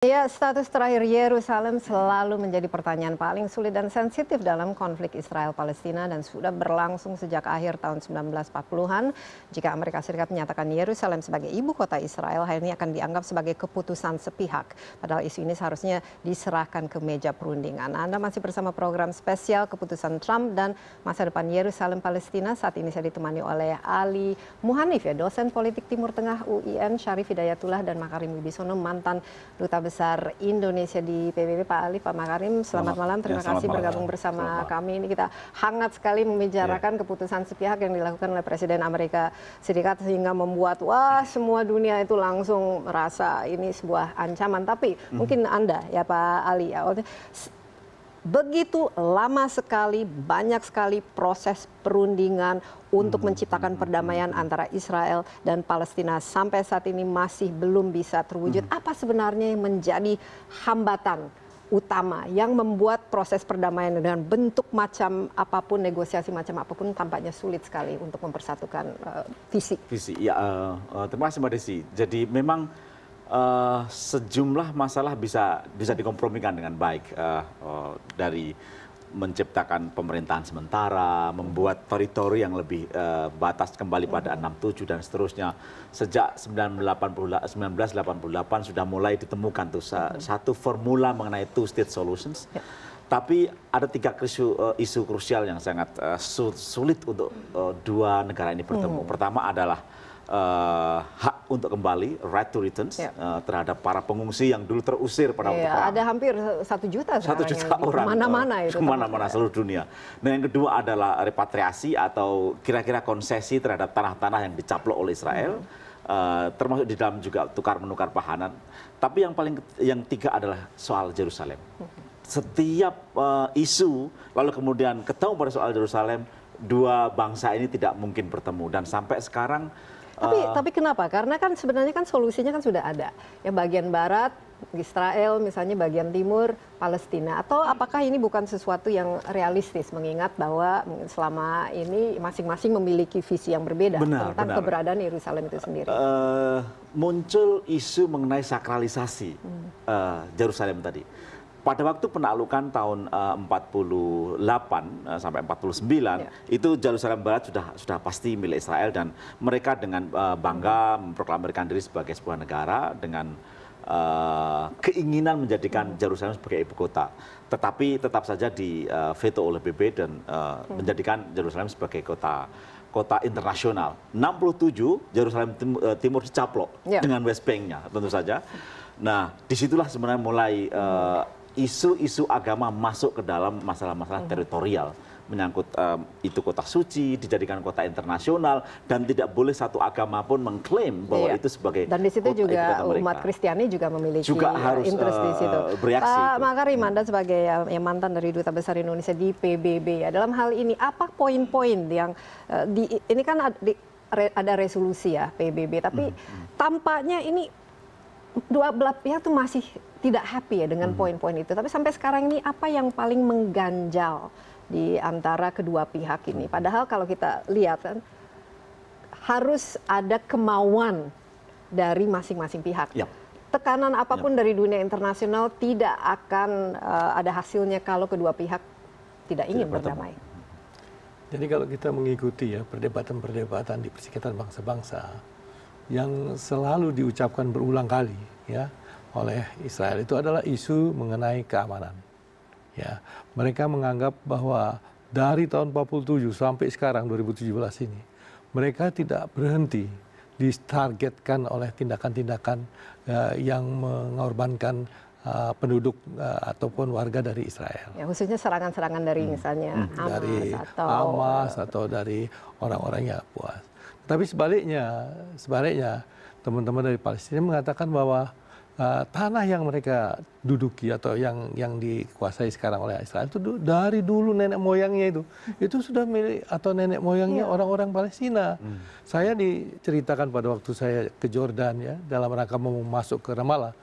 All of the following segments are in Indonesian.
Ya, status terakhir Yerusalem selalu menjadi pertanyaan paling sulit dan sensitif dalam konflik Israel-Palestina dan sudah berlangsung sejak akhir tahun 1940-an. Jika Amerika Serikat menyatakan Yerusalem sebagai ibu kota Israel, hal ini akan dianggap sebagai keputusan sepihak. Padahal isu ini seharusnya diserahkan ke meja perundingan. Anda masih bersama program spesial keputusan Trump dan masa depan Yerusalem-Palestina. Saat ini saya ditemani oleh Ali Muhanif, ya, dosen politik Timur Tengah UIN, Syarif Hidayatullah, dan Makarim Wibisono, mantan duta besar besar Indonesia di PBB Pak Ali, Pak Makarim. Selamat, selamat malam, terima ya, selamat kasih malam. bergabung bersama selamat kami. Ini kita hangat sekali membicarakan yeah. keputusan sepihak yang dilakukan oleh Presiden Amerika Serikat sehingga membuat wah semua dunia itu langsung merasa ini sebuah ancaman. Tapi mm -hmm. mungkin Anda ya Pak Ali ya begitu lama sekali banyak sekali proses perundingan untuk hmm, menciptakan hmm, perdamaian hmm. antara Israel dan Palestina sampai saat ini masih belum bisa terwujud. Apa sebenarnya yang menjadi hambatan utama yang membuat proses perdamaian dengan bentuk macam apapun negosiasi macam apapun tampaknya sulit sekali untuk mempersatukan uh, eh, visi. Visi ya uh, terima kasih Mbak Desi. Jadi memang uh, sejumlah masalah bisa bisa dikompromikan dengan baik uh, uh, dari menciptakan pemerintahan sementara, membuat teritori yang lebih uh, batas kembali pada 67 dan seterusnya. Sejak 1988, 1988 sudah mulai ditemukan tuh mm-hmm. satu formula mengenai two state solutions. Ya. Tapi ada tiga isu, uh, isu krusial yang sangat uh, sulit untuk uh, dua negara ini bertemu. Mm. Pertama adalah uh, hak untuk kembali right to returns yeah. Ya. uh, terhadap para pengungsi yang dulu terusir pada waktu yeah, perang. Ada hampir satu juta satu juta orang kemana-mana itu kemana-mana seluruh dunia. Nah yang kedua adalah repatriasi atau kira-kira konsesi terhadap tanah-tanah yang dicaplok oleh Israel. Hmm. Uh, termasuk di dalam juga tukar menukar pahanan. Tapi yang paling yang tiga adalah soal Jerusalem. Hmm. Setiap uh, isu lalu kemudian ketemu pada soal Jerusalem, dua bangsa ini tidak mungkin bertemu dan sampai sekarang tapi eh. tapi kenapa karena kan sebenarnya kan solusinya kan sudah ada ya bagian barat israel misalnya bagian timur palestina atau apakah ini bukan sesuatu yang realistis mengingat bahwa selama ini masing masing memiliki visi yang berbeda benar, tentang benar. keberadaan yerusalem itu sendiri uh, muncul isu mengenai sakralisasi hmm. uh, jerusalem tadi pada waktu penaklukan tahun uh, 48 uh, sampai 49 yeah. itu Jerusalem Barat sudah sudah pasti milik Israel dan mereka dengan uh, bangga memproklamirkan diri sebagai sebuah negara dengan uh, keinginan menjadikan hmm. Jerusalem sebagai ibu kota tetapi tetap saja di uh, veto oleh BB dan uh, hmm. menjadikan Jerusalem sebagai kota kota internasional. 67 Jerusalem tim, uh, Timur dicaplok yeah. dengan West Banknya tentu saja. Nah, disitulah sebenarnya mulai isu-isu agama masuk ke dalam masalah-masalah hmm. teritorial menyangkut um, itu kota suci dijadikan kota internasional dan tidak boleh satu agama pun mengklaim bahwa iya. itu sebagai dan di situ juga umat Kristiani juga memiliki juga eh, harus interest uh, di situ eh, bereaksi Pak itu. Makarim hmm. Anda sebagai ya, mantan dari duta besar Indonesia di PBB ya dalam hal ini apa poin-poin yang uh, di ini kan di, re, ada resolusi ya PBB tapi hmm, -hmm. tampaknya ini dua belah pihak tuh masih tidak happy ya dengan hmm. poin-poin itu. Tapi sampai sekarang ini apa yang paling mengganjal di antara kedua pihak ini? Hmm. Padahal kalau kita lihat kan harus ada kemauan dari masing-masing pihak. Ya. Tekanan apapun ya. dari dunia internasional tidak akan uh, ada hasilnya kalau kedua pihak tidak ingin tidak berdamai. Jadi kalau kita mengikuti ya perdebatan-perdebatan di persikatan bangsa-bangsa yang selalu diucapkan berulang kali ya oleh Israel itu adalah isu mengenai keamanan. Ya, mereka menganggap bahwa dari tahun 47 sampai sekarang 2017 ini mereka tidak berhenti ditargetkan oleh tindakan-tindakan uh, yang mengorbankan uh, penduduk uh, ataupun warga dari Israel. Ya, khususnya serangan-serangan dari hmm. misalnya hmm. Hamas dari atau Hamas atau dari orang-orang yang puas. Tapi sebaliknya, sebaliknya teman-teman dari Palestina mengatakan bahwa Eh, tanah yang mereka duduki atau yang yang dikuasai sekarang oleh Israel itu dari dulu nenek moyangnya itu itu sudah milik atau nenek moyangnya iya. orang-orang Palestina. Hmm. Saya diceritakan pada waktu saya ke Jordan ya dalam rangka mau masuk ke Ramallah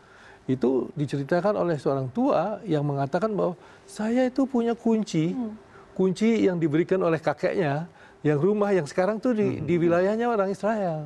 itu diceritakan oleh seorang tua yang mengatakan bahwa saya itu punya kunci hmm. kunci yang diberikan oleh kakeknya yang rumah yang sekarang tuh di, hmm. di wilayahnya orang Israel.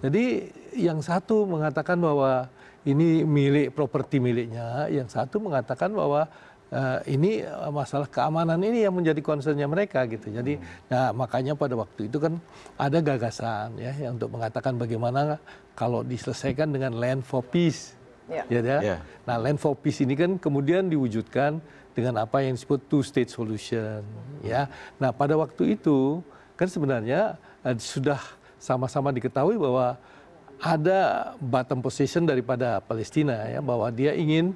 Jadi yang satu mengatakan bahwa ini milik properti miliknya yang satu mengatakan bahwa eh, ini eh, masalah keamanan ini yang menjadi concernnya mereka gitu jadi hmm. nah makanya pada waktu itu kan ada gagasan ya ya untuk mengatakan bagaimana kalau diselesaikan dengan land for peace ya, ya. Yeah. Ya. nah land for peace ini kan kemudian diwujudkan dengan apa yang disebut two state solution ya nah pada waktu itu kan sebenarnya uh, sudah sama-sama diketahui bahwa ada bottom position daripada Palestina ya bahwa dia ingin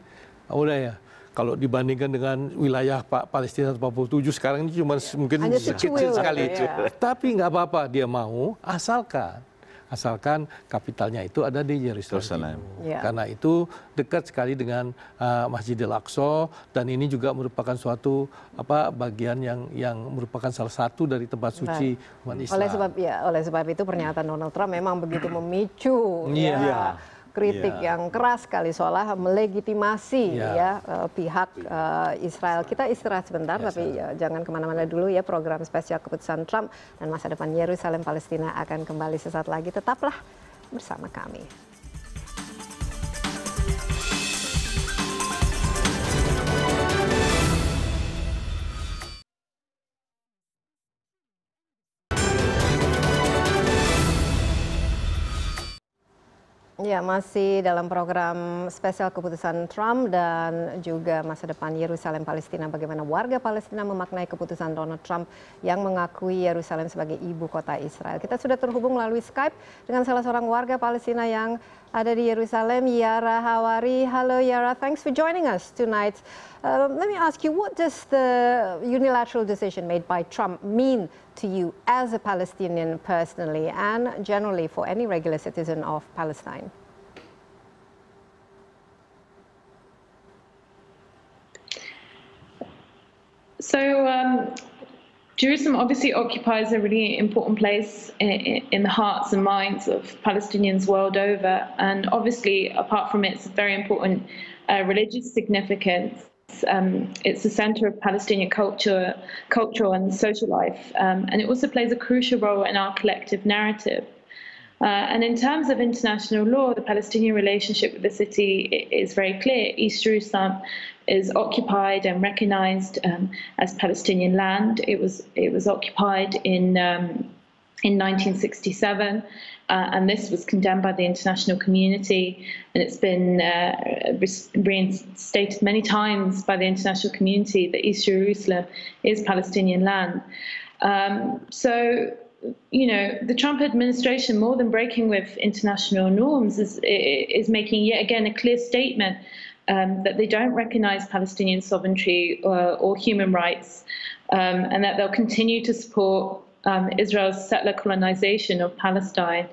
oh udah ya kalau dibandingkan dengan wilayah Pak Palestina 47 sekarang ini cuma ya. mungkin sekali. Ya. Tapi nggak apa-apa dia mau asalkan asalkan kapitalnya itu ada di Yerusalem. Ya. Karena itu dekat sekali dengan uh, eh, Masjidil Aqsa dan ini juga merupakan suatu apa bagian yang yang merupakan salah satu dari tempat suci umat Islam. Oleh sebab ya oleh sebab itu pernyataan Donald Trump memang begitu memicu iya. ya. ya kritik iya. yang keras sekali seolah melegitimasi iya. ya eh, pihak eh, Israel. Kita istirahat sebentar iya, tapi eh, jangan kemana-mana dulu ya program spesial keputusan Trump dan masa depan Yerusalem Palestina akan kembali sesaat lagi. Tetaplah bersama kami. Ya, masih dalam program spesial keputusan Trump dan juga masa depan Yerusalem Palestina. Bagaimana warga Palestina memaknai keputusan Donald Trump yang mengakui Yerusalem sebagai ibu kota Israel. Kita sudah terhubung melalui Skype dengan salah seorang warga Palestina yang ada di Jerusalem, Yara Hawari. Hello, Yara. Thanks for joining us tonight. Uh, let me ask you, what does the unilateral decision made by Trump mean to you as a Palestinian personally and generally for any regular citizen of Palestine? Jerusalem obviously occupies a really important place in, in, the hearts and minds of Palestinians world over. And obviously, apart from its very important uh, religious significance, um, it's the center of Palestinian culture, cultural and social life. Um, and it also plays a crucial role in our collective narrative. Uh, and in terms of international law, the Palestinian relationship with the city is very clear. East Jerusalem is occupied and recognized um, as Palestinian land. It was it was occupied in um, in 1967, uh, and this was condemned by the international community, and it's been uh, reinstated many times by the international community that East Jerusalem is Palestinian land. Um, so you know, the Trump administration, more than breaking with international norms, is is making yet again a clear statement um, that they don't recognize Palestinian sovereignty or, uh, or human rights, um, and that they'll continue to support um, Israel's settler colonization of Palestine.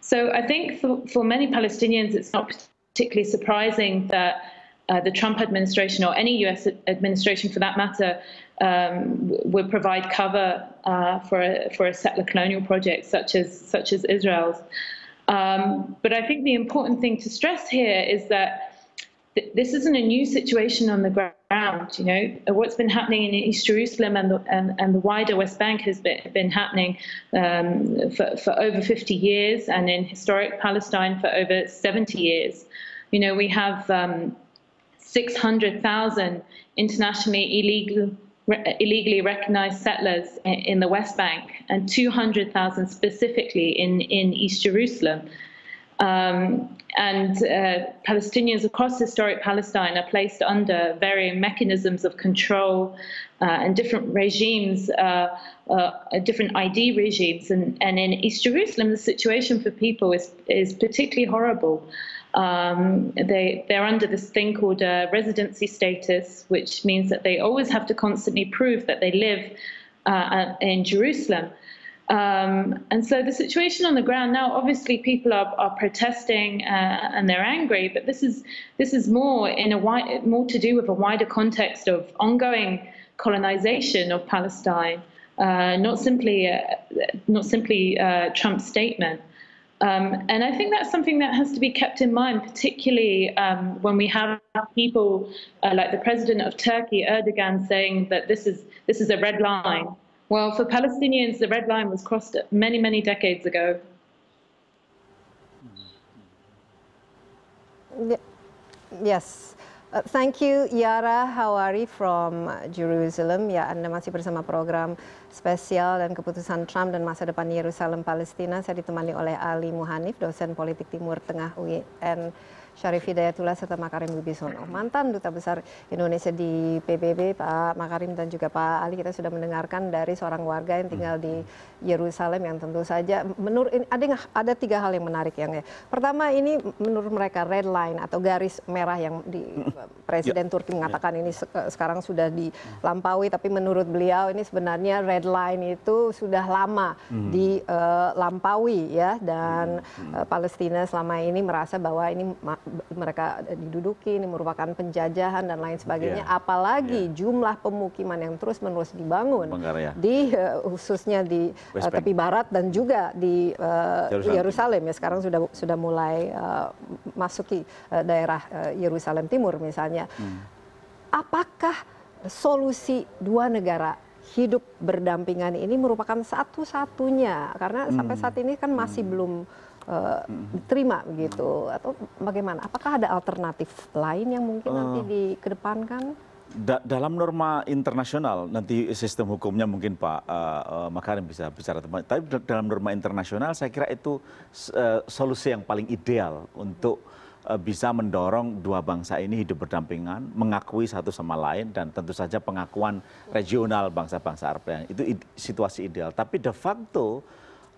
So I think for, for many Palestinians, it's not particularly surprising that uh, the Trump administration or any US administration for that matter um, would provide cover uh, for a, for a settler colonial project such as such as Israel's. Um, but I think the important thing to stress here is that this isn't a new situation on the ground. You know uh, what's been happening in East Jerusalem and the, and, and the wider West Bank has been, been happening um, for, for over 50 years, and in historic Palestine for over 70 years. You know we have um, 600,000 internationally illegal illegally recognized settlers in the West Bank and 200,000 specifically in, in East Jerusalem. Um, and uh, Palestinians across historic Palestine are placed under varying mechanisms of control uh, and different regimes, uh, uh different ID regimes. And, and in East Jerusalem, the situation for people is, is particularly horrible. Um, they, they're under this thing called uh, residency status, which means that they always have to constantly prove that they live uh, in Jerusalem. Um, and so the situation on the ground now, obviously, people are, are protesting uh, and they're angry, but this is this is more in a wide, more to do with a wider context of ongoing colonization of Palestine, uh, not simply uh, not simply uh, Trump's statement. Um, and I think that's something that has to be kept in mind, particularly um, when we have people uh, like the president of Turkey, Erdogan, saying that this is this is a red line Well, for Palestinians, the red line was crossed many, many decades ago. Yes. Uh, thank you Yara Hawari from Jerusalem. Ya, Anda masih bersama program spesial dan keputusan Trump dan masa depan Yerusalem Palestina. Saya ditemani oleh Ali Muhanif, dosen politik Timur Tengah UIN syarif hidayatullah serta makarim lubisono mantan duta besar indonesia di pbb pak makarim dan juga pak ali kita sudah mendengarkan dari seorang warga yang tinggal di yerusalem yang tentu saja menurut ada ada tiga hal yang menarik yang ya. pertama ini menurut mereka red line atau garis merah yang di presiden ya. turki mengatakan ya. ini sekarang sudah dilampaui tapi menurut beliau ini sebenarnya red line itu sudah lama hmm. dilampaui eh, ya dan hmm. eh, Palestina selama ini merasa bahwa ini mereka diduduki ini merupakan penjajahan dan lain sebagainya iya. apalagi iya. jumlah pemukiman yang terus menerus dibangun iya. di eh, khususnya di eh, tepi barat dan juga di eh, Yerusalem ya sekarang sudah sudah mulai masuki daerah Yerusalem Timur misalnya hmm. apakah solusi dua negara hidup berdampingan ini merupakan satu-satunya karena sampai hmm. saat ini kan masih hmm. belum Eh, diterima begitu atau bagaimana apakah ada alternatif lain yang mungkin nanti eh. dikedepankan dalam norma internasional nanti sistem hukumnya mungkin Pak eh, Makarim bisa bicara teman tapi dalam norma internasional saya kira itu solusi yang paling ideal untuk bisa mendorong dua bangsa ini hidup berdampingan, mengakui satu sama lain dan tentu saja pengakuan regional bangsa-bangsa Arab yang Itu situasi ideal. Tapi de facto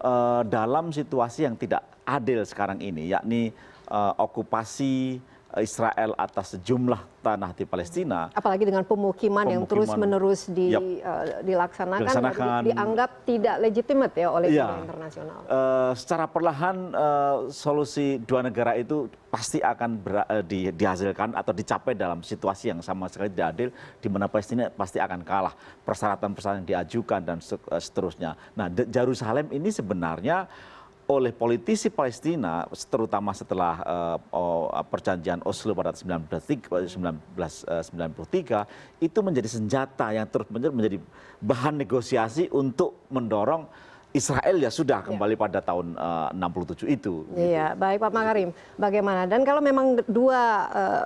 Eh, dalam situasi yang tidak adil sekarang ini yakni eh, okupasi Israel atas sejumlah tanah di Palestina. Apalagi dengan pemukiman, pemukiman yang terus-menerus di, yep, uh, eh, dilaksanakan, dilaksanakan di, dianggap tidak legitimate ya oleh yeah, iya. internasional. Uh, secara perlahan uh, solusi dua negara itu pasti akan ber, uh, di, dihasilkan atau dicapai dalam situasi yang sama sekali tidak adil, di mana Palestina pasti akan kalah persyaratan-persyaratan yang diajukan dan seterusnya. Nah, Jerusalem ini sebenarnya oleh politisi Palestina terutama setelah uh, perjanjian Oslo pada 1993 eh, itu menjadi senjata yang terus menerus menjadi bahan negosiasi untuk mendorong Israel ya sudah iya. kembali ya. pada tahun eh, uh, 67 itu. Iya, gitu. baik Pak Makarim. Bagaimana? Dan kalau memang dua uh,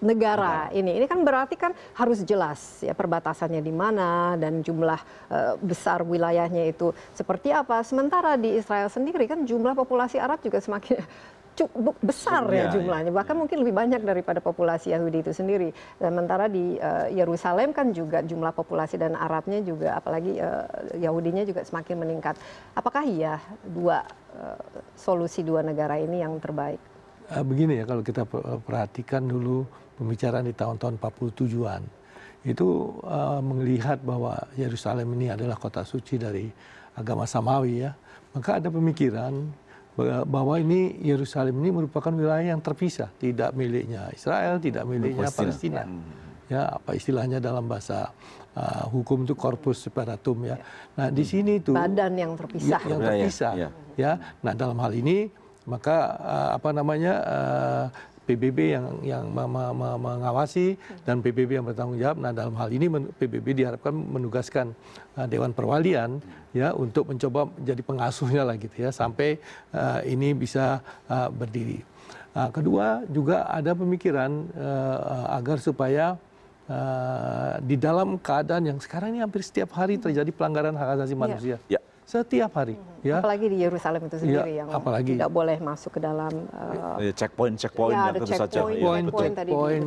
negara ini ini kan berarti kan harus jelas ya perbatasannya di mana dan jumlah eh, besar wilayahnya itu seperti apa sementara di Israel sendiri kan jumlah populasi Arab juga semakin cukup besar ya iya, jumlahnya iya. bahkan mungkin lebih banyak daripada populasi Yahudi itu sendiri sementara di eh, Yerusalem kan juga jumlah populasi dan Arabnya juga apalagi eh, Yahudinya juga semakin meningkat apakah iya dua solusi dua negara ini yang terbaik Eh, begini ya kalau kita eh, perhatikan dulu pembicaraan di tahun-tahun 47 an itu eh, melihat bahwa Yerusalem ini adalah kota suci dari agama Samawi ya maka ada pemikiran bahwa ini Yerusalem ini merupakan wilayah yang terpisah, tidak miliknya Israel, tidak miliknya Palestina. Hmm. Ya, apa istilahnya dalam bahasa uh, hukum itu korpus separatum ya. ya. Nah, di sini itu badan yang terpisah. Ya, yang terpisah. Ya, ya. ya. Nah, dalam hal ini maka eh, apa namanya eh, pbb yang mengawasi dan pbb yang bertanggung jawab nah dalam hal ini pbb diharapkan menugaskan eh, dewan perwalian ya untuk mencoba menjadi pengasuhnya lah gitu ya sampai ini bisa berdiri kedua juga ada pemikiran agar supaya di dalam keadaan yang sekarang ini hampir setiap hari terjadi pelanggaran hak asasi ya. manusia yeah. Yeah setiap hari. Mhm. Ya. Apalagi di Yerusalem itu ya, sendiri ya, yang apalagi. tidak boleh masuk ke dalam uh, ya, checkpoint checkpoint ya, tentu saja. Checkpoint, iya, checkpoint, checkpoint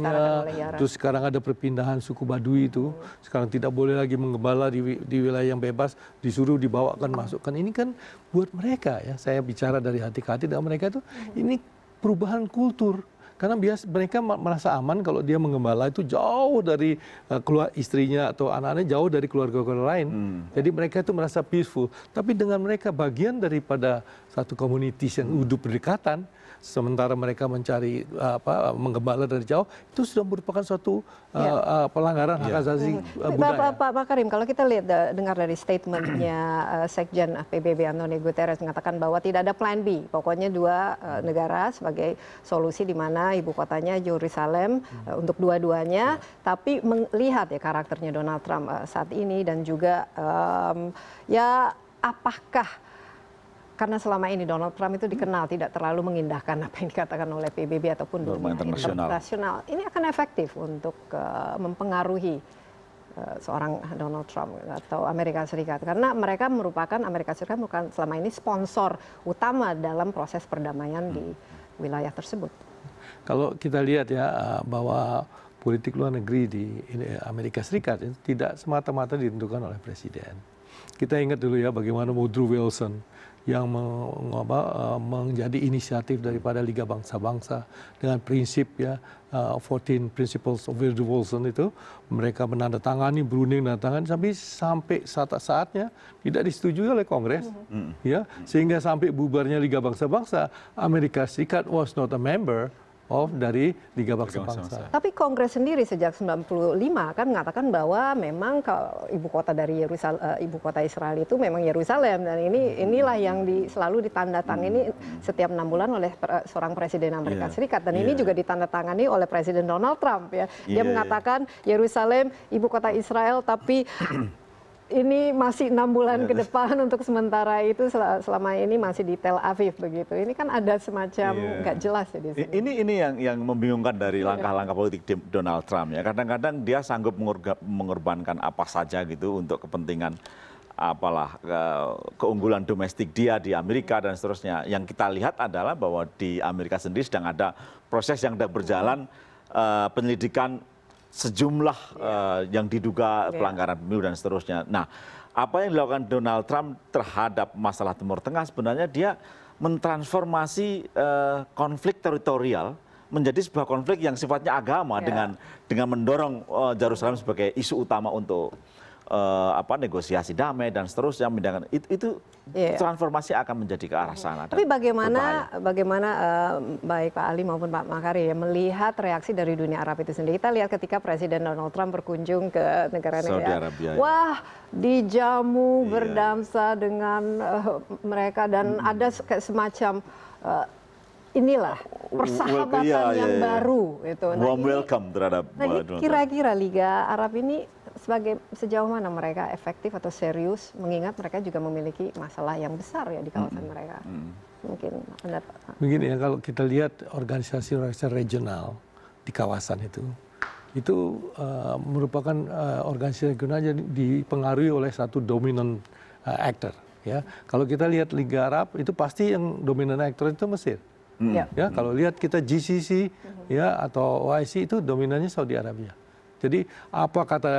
ya. Terus sekarang ada perpindahan suku Badui itu. Mhm. Sekarang tidak boleh lagi menggembala di, di wilayah yang bebas, disuruh dibawakan masukkan. Ini kan buat mereka ya. Saya bicara dari hati ke hati dengan mereka itu. Mhm. Ini perubahan kultur karena bias mereka merasa aman kalau dia mengembala itu jauh dari uh, keluar istrinya atau anak-anaknya jauh dari keluarga-keluarga lain. Hmm. Jadi mereka itu merasa peaceful. Tapi dengan mereka bagian daripada satu komunitas yang hidup berdekatan, sementara mereka mencari eh, menggembala dari jauh itu sudah merupakan suatu eh, ya. eh, pelanggaran hak ya. asasi budaya. Pak Karim, kalau kita lihat dengar dari statementnya Sekjen PBB Antonio Guterres mengatakan bahwa tidak ada plan B, pokoknya dua hmm. negara sebagai solusi di mana ibu kotanya Yerusalem hmm. untuk dua-duanya, ya. tapi melihat ya karakternya Donald Trump saat ini dan juga um, ya apakah karena selama ini Donald Trump itu dikenal hmm. tidak terlalu mengindahkan apa yang dikatakan oleh PBB ataupun dunia internasional. Ini akan efektif untuk uh, mempengaruhi eh, seorang Donald Trump atau Amerika Serikat karena mereka merupakan Amerika Serikat bukan selama ini sponsor utama dalam proses perdamaian di hmm. wilayah tersebut. Kalau kita lihat ya eh, bahwa politik luar negeri di Amerika Serikat itu tidak semata-mata ditentukan oleh presiden kita ingat dulu ya bagaimana Woodrow Wilson yang eh, menjadi inisiatif daripada Liga Bangsa-Bangsa dengan prinsip ya 14 eh, Principles of Woodrow Wilson itu mereka menandatangani Brunei menandatangani sampai sampai saat saatnya tidak disetujui oleh Kongres mm. ya sehingga sampai bubarnya Liga Bangsa-Bangsa Amerika Serikat was not a member of dari tiga bangsa bangsa. Tapi Kongres sendiri sejak 95 kan mengatakan bahwa memang kalau ibu kota dari Yerusal, uh, eh, ibu kota Israel itu memang Yerusalem dan ini hmm. inilah yang di, selalu ditandatangani ini hmm. setiap enam bulan oleh eh, seorang presiden Amerika yeah. Serikat dan yeah. ini iya. juga ditandatangani oleh presiden Donald Trump ya. Dia yeah, iya. mengatakan Yerusalem yeah. ibu kota Israel tapi ini masih enam bulan iya. ke depan untuk sementara itu selama ini masih di Tel Aviv begitu. Ini kan ada semacam iya. nggak yeah. jelas ya di sini. Ini ini yang yang membingungkan dari iya. langkah-langkah politik Donald Trump ya. Kadang-kadang dia sanggup mengorbankan apa saja gitu untuk kepentingan apalah keunggulan domestik dia di Amerika dan seterusnya. Yang kita lihat adalah bahwa di Amerika sendiri sedang ada proses yang sedang berjalan eh, penyelidikan sejumlah iya. eh, yang diduga iya. pelanggaran pemilu dan seterusnya. Nah, apa yang dilakukan Donald Trump terhadap masalah Timur Tengah sebenarnya dia mentransformasi uh, konflik teritorial menjadi sebuah konflik yang sifatnya agama yeah. dengan dengan mendorong uh, Jerusalem sebagai isu utama untuk uh, apa negosiasi damai dan seterusnya mendengar itu, itu yeah. transformasi akan menjadi ke arah sana. Tapi bagaimana berbahaya. bagaimana uh, baik Pak Ali maupun Pak Makari ya melihat reaksi dari dunia Arab itu sendiri. Kita lihat ketika Presiden Donald Trump berkunjung ke negara-negara Arabia. Ya. Wah, dijamu yeah. berdamsa dengan uh, mereka dan hmm. ada semacam uh, inilah uh, persahabatan well, iya, yeah, yang yeah. Iya. baru itu. Nah, ini, welcome terhadap. Nah, kira-kira Liga Arab ini sebagai sejauh mana mereka efektif atau serius mengingat mereka juga memiliki masalah yang besar ya di kawasan mereka mungkin anda mungkin ya kalau kita lihat organisasi organisasi regional di kawasan itu itu eh, merupakan eh, organisasi regional yang dipengaruhi oleh satu dominan uh, eh, actor ya kalau kita lihat Liga Arab itu pasti yang dominan actor itu Mesir ya. ya, kalau lihat kita GCC mm-hmm. ya atau OIC itu dominannya Saudi Arabia jadi apa kata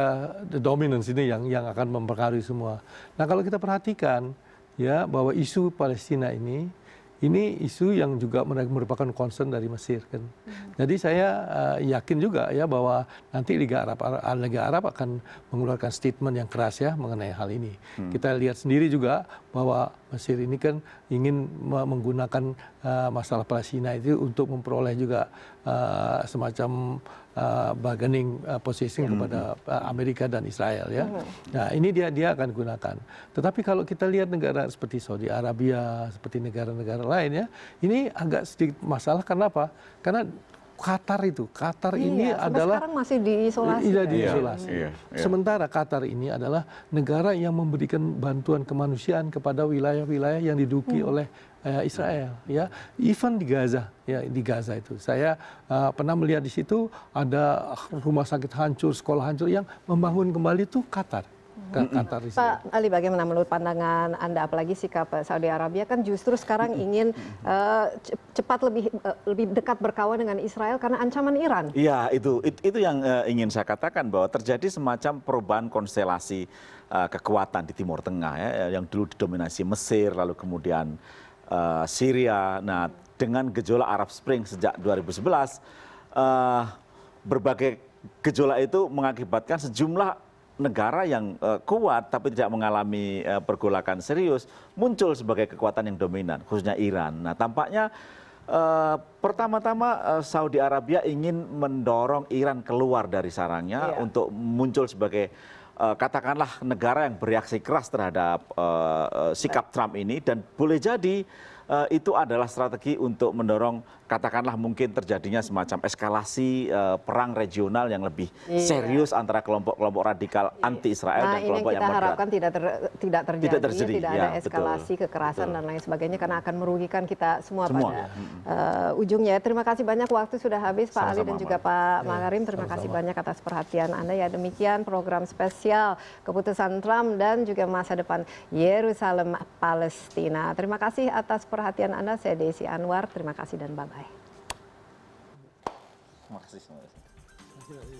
dominance ini yang akan mempengaruhi semua nah kalau kita perhatikan ya bahwa isu Palestina ini ini isu yang juga merupakan concern dari Mesir kan hmm jadi saya eh, yakin juga ya bahwa nanti Liga Arab eh, Liga Arab akan mengeluarkan statement yang keras ya mengenai hal ini. Hmm. Kita lihat sendiri juga bahwa Mesir ini kan ingin menggunakan eh, masalah Palestina itu untuk memperoleh juga semacam bargaining uh, position hmm. kepada Amerika dan Israel ya. Hmm. Nah, ini dia dia akan gunakan. Tetapi kalau kita lihat negara seperti Saudi Arabia, seperti negara-negara lain ya, ini agak sedikit masalah karena apa? Karena Qatar itu. Qatar iya, ini adalah sekarang masih diisolasi. Iya, diisolasi. Iya, iya, iya. Sementara Qatar ini adalah negara yang memberikan bantuan kemanusiaan kepada wilayah-wilayah yang diduki hmm. oleh uh, Israel ya. Even di Gaza ya di Gaza itu. Saya uh, pernah melihat di situ ada rumah sakit hancur, sekolah hancur yang membangun kembali itu Qatar pak ali bagaimana menurut pandangan anda apalagi sikap saudi arabia kan justru sekarang ingin eh, cepat lebih eh, lebih dekat berkawan dengan israel karena ancaman iran iya itu itu yang eh, ingin saya katakan bahwa terjadi semacam perubahan konstelasi kekuatan di timur tengah ya, ya yang dulu didominasi mesir lalu kemudian syria nah dengan gejolak arab spring sejak 2011 berbagai gejolak itu mengakibatkan sejumlah negara yang eh, kuat tapi tidak mengalami eh, pergolakan serius muncul sebagai kekuatan yang dominan khususnya Iran. Nah, tampaknya eh, pertama-tama Saudi Arabia ingin mendorong Iran keluar dari sarangnya yeah. untuk muncul sebagai katakanlah negara yang bereaksi keras terhadap sikap Trump ini dan boleh jadi itu adalah strategi untuk mendorong katakanlah mungkin terjadinya semacam eskalasi uh, perang regional yang lebih iya. serius antara kelompok-kelompok radikal iya. anti Israel nah, dan kelompok yang, ini kita harapkan tidak ter, tidak terjadi, tidak, terjadi. tidak ya, ada eskalasi betul. kekerasan betul. dan lain sebagainya karena akan merugikan kita semua, semua. pada uh, eh, ujungnya. Terima kasih banyak waktu sudah habis Pak sama Pak Ali dan juga Pak ya, Makarim. Terima Sama-sama. kasih banyak atas perhatian Anda. Ya demikian program spesial keputusan Trump dan juga masa depan Yerusalem Palestina. Terima kasih atas perhatian Anda. Saya Desi Anwar. Terima kasih dan bye bye. お任せしてもらいます。